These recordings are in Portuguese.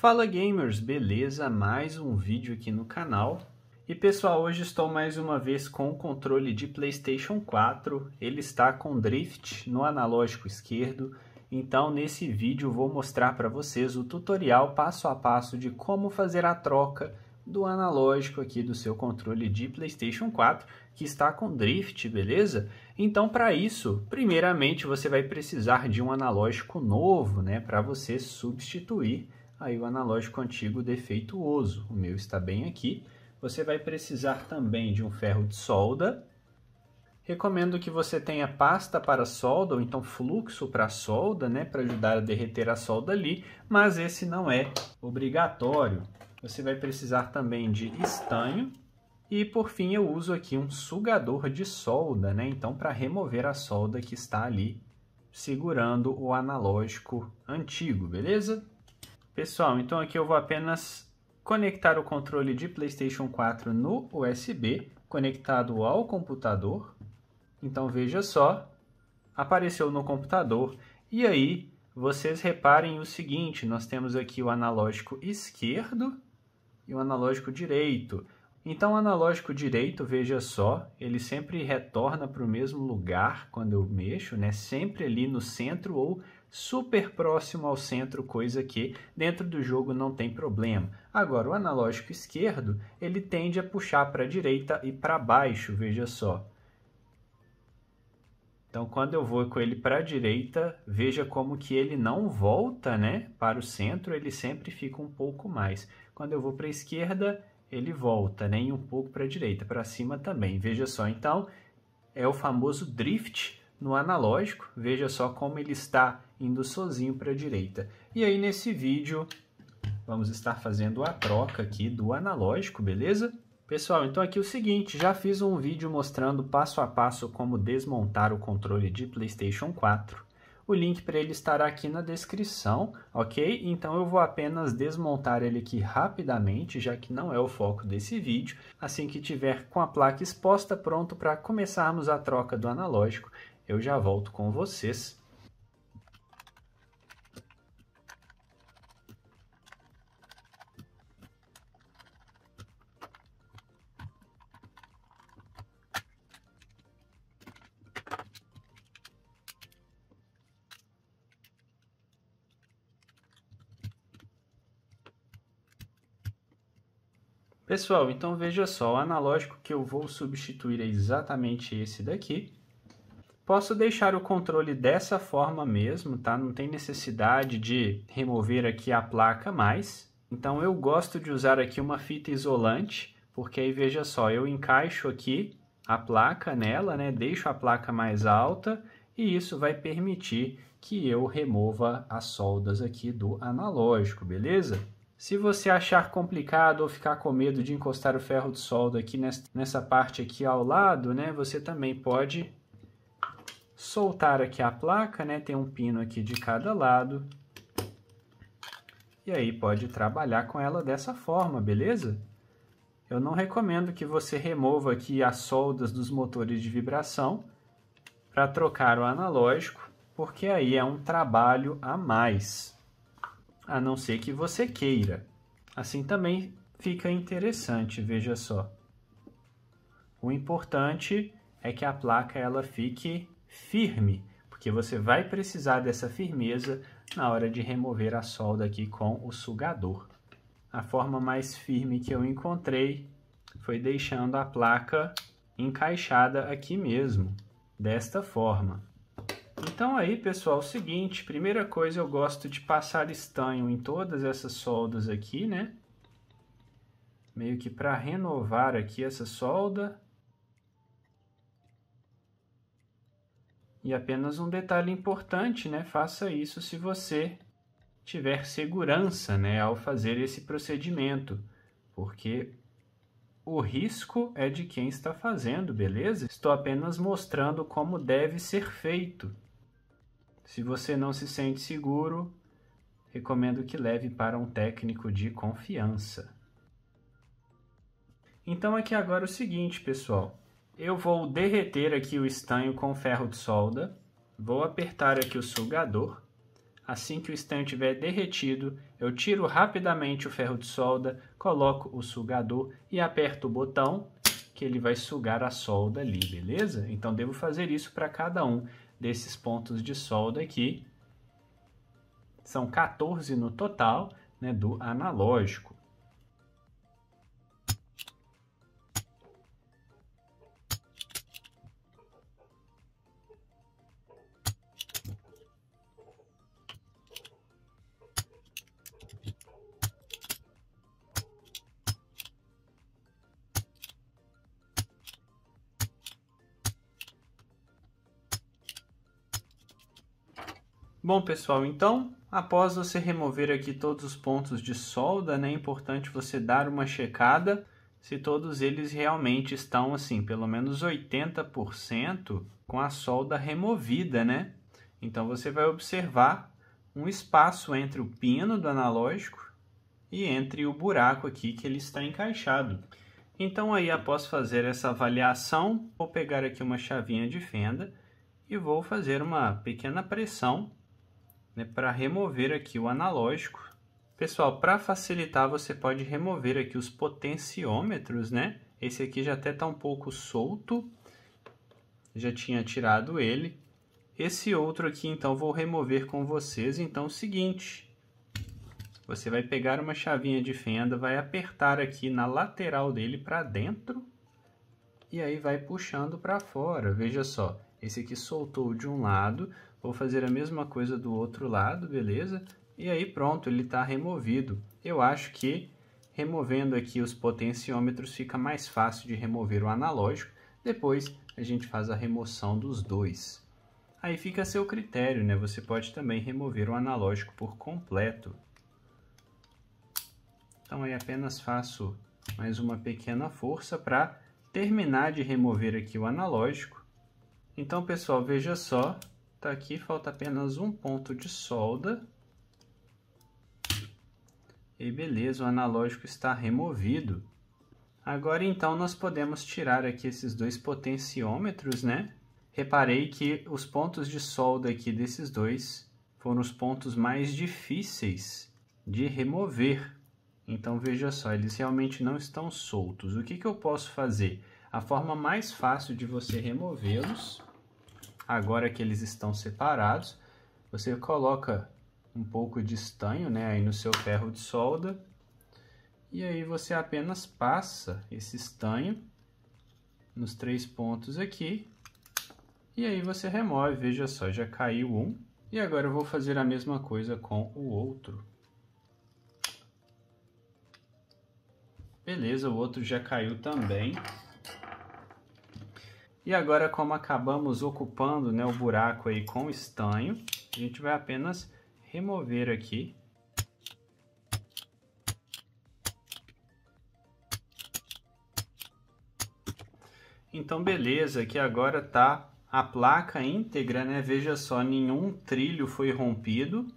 Fala gamers, beleza? Mais um vídeo aqui no canal. E pessoal, hoje estou mais uma vez com o controle de PlayStation 4. Ele está com drift no analógico esquerdo. Então nesse vídeo vou mostrar para vocês o tutorial passo a passo de como fazer a troca do analógico aqui do seu controle de PlayStation 4 que está com drift, beleza? Então para isso, primeiramente você vai precisar de um analógico novo, né, para você substituir aí o analógico antigo defeituoso. O meu está bem aqui. Você vai precisar também de um ferro de solda. Recomendo que você tenha pasta para solda ou então fluxo para solda, né, para ajudar a derreter a solda ali, mas esse não é obrigatório. Você vai precisar também de estanho e por fim eu uso aqui um sugador de solda, né, então para remover a solda que está ali segurando o analógico antigo, beleza? Pessoal, então aqui eu vou apenas conectar o controle de PlayStation 4 no USB, conectado ao computador. Então veja só, apareceu no computador. E aí, vocês reparem o seguinte, nós temos aqui o analógico esquerdo e o analógico direito. Então, o analógico direito, veja só, ele sempre retorna para o mesmo lugar quando eu mexo, né? sempre ali no centro ou super próximo ao centro, coisa que dentro do jogo não tem problema. Agora, o analógico esquerdo, ele tende a puxar para a direita e para baixo, veja só. Então, quando eu vou com ele para a direita, veja como que ele não volta né, para o centro, ele sempre fica um pouco mais. Quando eu vou para a esquerda, ele volta né, um pouco para a direita, para cima também. Veja só, então, é o famoso drift no analógico. Veja só como ele está indo sozinho para a direita. E aí nesse vídeo vamos estar fazendo a troca aqui do analógico, beleza? Pessoal, então aqui é o seguinte, já fiz um vídeo mostrando passo a passo como desmontar o controle de PlayStation 4. O link para ele estará aqui na descrição, ok? Então eu vou apenas desmontar ele aqui rapidamente, já que não é o foco desse vídeo. Assim que tiver com a placa exposta pronto para começarmos a troca do analógico, eu já volto com vocês. Pessoal, então veja só, o analógico que eu vou substituir é exatamente esse daqui. Posso deixar o controle dessa forma mesmo, tá? Não tem necessidade de remover aqui a placa mais. Então eu gosto de usar aqui uma fita isolante, porque aí veja só, eu encaixo aqui a placa nela, né? Deixo a placa mais alta e isso vai permitir que eu remova as soldas aqui do analógico, beleza? Se você achar complicado ou ficar com medo de encostar o ferro de solda aqui nessa parte aqui ao lado, né, você também pode soltar aqui a placa, né, tem um pino aqui de cada lado. E aí pode trabalhar com ela dessa forma, beleza? Eu não recomendo que você remova aqui as soldas dos motores de vibração para trocar o analógico, porque aí é um trabalho a mais a não ser que você queira. Assim também fica interessante, veja só. O importante é que a placa ela fique firme, porque você vai precisar dessa firmeza na hora de remover a solda aqui com o sugador. A forma mais firme que eu encontrei foi deixando a placa encaixada aqui mesmo, desta forma. Então aí, pessoal, é o seguinte, primeira coisa eu gosto de passar estanho em todas essas soldas aqui, né? Meio que para renovar aqui essa solda. E apenas um detalhe importante, né? Faça isso se você tiver segurança, né, ao fazer esse procedimento, porque o risco é de quem está fazendo, beleza? Estou apenas mostrando como deve ser feito. Se você não se sente seguro, recomendo que leve para um técnico de confiança. Então aqui agora o seguinte, pessoal. Eu vou derreter aqui o estanho com ferro de solda, vou apertar aqui o sugador. Assim que o estanho estiver derretido, eu tiro rapidamente o ferro de solda, coloco o sugador e aperto o botão que ele vai sugar a solda ali, beleza? Então devo fazer isso para cada um desses pontos de solda aqui. São 14 no total né, do analógico. Bom, pessoal, então, após você remover aqui todos os pontos de solda, né, é importante você dar uma checada se todos eles realmente estão assim, pelo menos 80% com a solda removida, né? Então você vai observar um espaço entre o pino do analógico e entre o buraco aqui que ele está encaixado. Então aí após fazer essa avaliação, vou pegar aqui uma chavinha de fenda e vou fazer uma pequena pressão né, para remover aqui o analógico. Pessoal, para facilitar, você pode remover aqui os potenciômetros, né? Esse aqui já até está um pouco solto, já tinha tirado ele. Esse outro aqui, então, vou remover com vocês. Então, é o seguinte, você vai pegar uma chavinha de fenda, vai apertar aqui na lateral dele para dentro e aí vai puxando para fora. Veja só, esse aqui soltou de um lado, vou fazer a mesma coisa do outro lado, beleza? E aí pronto, ele está removido. Eu acho que removendo aqui os potenciômetros fica mais fácil de remover o analógico. Depois a gente faz a remoção dos dois. Aí fica a seu critério, né? Você pode também remover o analógico por completo. Então aí apenas faço mais uma pequena força para terminar de remover aqui o analógico então, pessoal, veja só, tá aqui, falta apenas um ponto de solda. E beleza, o analógico está removido. Agora, então, nós podemos tirar aqui esses dois potenciômetros, né? Reparei que os pontos de solda aqui desses dois foram os pontos mais difíceis de remover. Então, veja só, eles realmente não estão soltos. O que, que eu posso fazer? A forma mais fácil de você removê-los Agora que eles estão separados, você coloca um pouco de estanho né, aí no seu ferro de solda e aí você apenas passa esse estanho nos três pontos aqui e aí você remove, veja só, já caiu um. E agora eu vou fazer a mesma coisa com o outro. Beleza, o outro já caiu também. E agora, como acabamos ocupando né, o buraco aí com estanho, a gente vai apenas remover aqui. Então, beleza, aqui agora está a placa íntegra, né? Veja só, nenhum trilho foi rompido.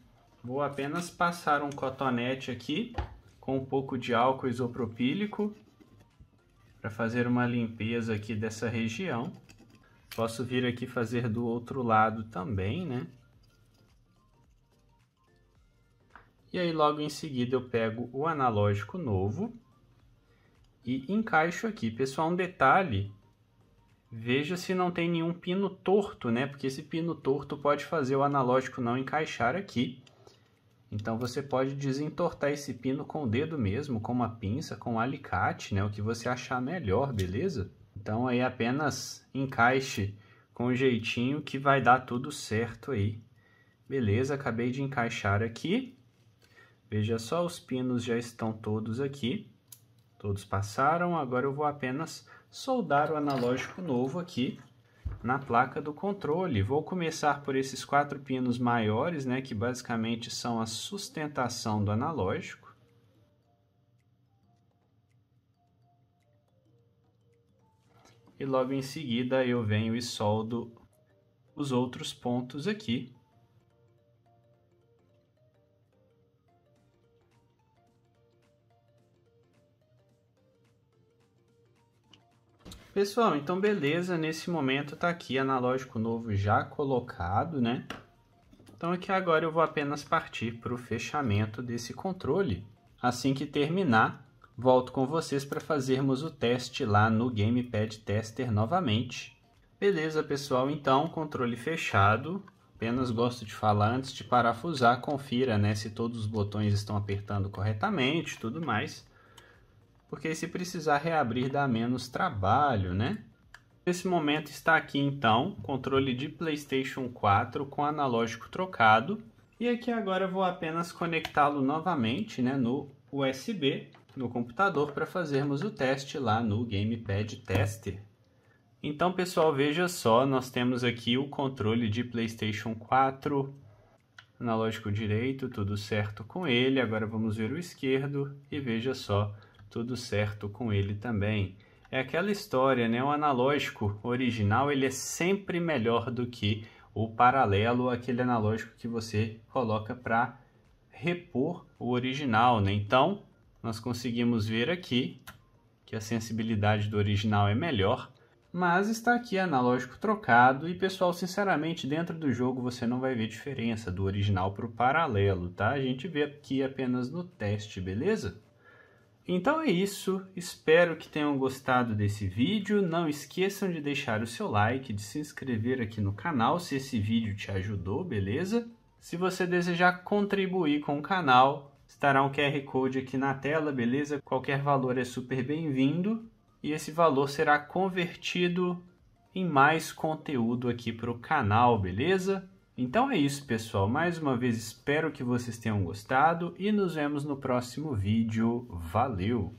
Vou apenas passar um cotonete aqui com um pouco de álcool isopropílico para fazer uma limpeza aqui dessa região. Posso vir aqui fazer do outro lado também, né? E aí logo em seguida eu pego o analógico novo e encaixo aqui. Pessoal, um detalhe, veja se não tem nenhum pino torto, né? Porque esse pino torto pode fazer o analógico não encaixar aqui. Então você pode desentortar esse pino com o dedo mesmo, com uma pinça, com um alicate, né? O que você achar melhor, beleza? Então aí apenas encaixe com o jeitinho que vai dar tudo certo aí. Beleza, acabei de encaixar aqui. Veja só, os pinos já estão todos aqui. Todos passaram, agora eu vou apenas soldar o analógico novo aqui na placa do controle. Vou começar por esses quatro pinos maiores, né, que basicamente são a sustentação do analógico. E logo em seguida eu venho e soldo os outros pontos aqui. Pessoal, então beleza, nesse momento está aqui analógico novo já colocado, né? Então aqui agora eu vou apenas partir para o fechamento desse controle. Assim que terminar, volto com vocês para fazermos o teste lá no Gamepad Tester novamente. Beleza, pessoal, então controle fechado. Apenas gosto de falar antes de parafusar, confira né, se todos os botões estão apertando corretamente tudo mais porque se precisar reabrir dá menos trabalho, né? Nesse momento está aqui então, controle de PlayStation 4 com analógico trocado. E aqui agora vou apenas conectá-lo novamente né, no USB no computador para fazermos o teste lá no Gamepad Tester. Então, pessoal, veja só, nós temos aqui o controle de PlayStation 4, analógico direito, tudo certo com ele. Agora vamos ver o esquerdo e veja só, tudo certo com ele também. É aquela história, né? O analógico original ele é sempre melhor do que o paralelo, aquele analógico que você coloca para repor o original, né? Então, nós conseguimos ver aqui que a sensibilidade do original é melhor, mas está aqui analógico trocado e, pessoal, sinceramente, dentro do jogo você não vai ver diferença do original para o paralelo, tá? A gente vê aqui apenas no teste, beleza? Então é isso, espero que tenham gostado desse vídeo. Não esqueçam de deixar o seu like, de se inscrever aqui no canal se esse vídeo te ajudou, beleza? Se você desejar contribuir com o canal, estará um QR Code aqui na tela, beleza? Qualquer valor é super bem-vindo e esse valor será convertido em mais conteúdo aqui para o canal, beleza? Então é isso, pessoal. Mais uma vez espero que vocês tenham gostado e nos vemos no próximo vídeo. Valeu!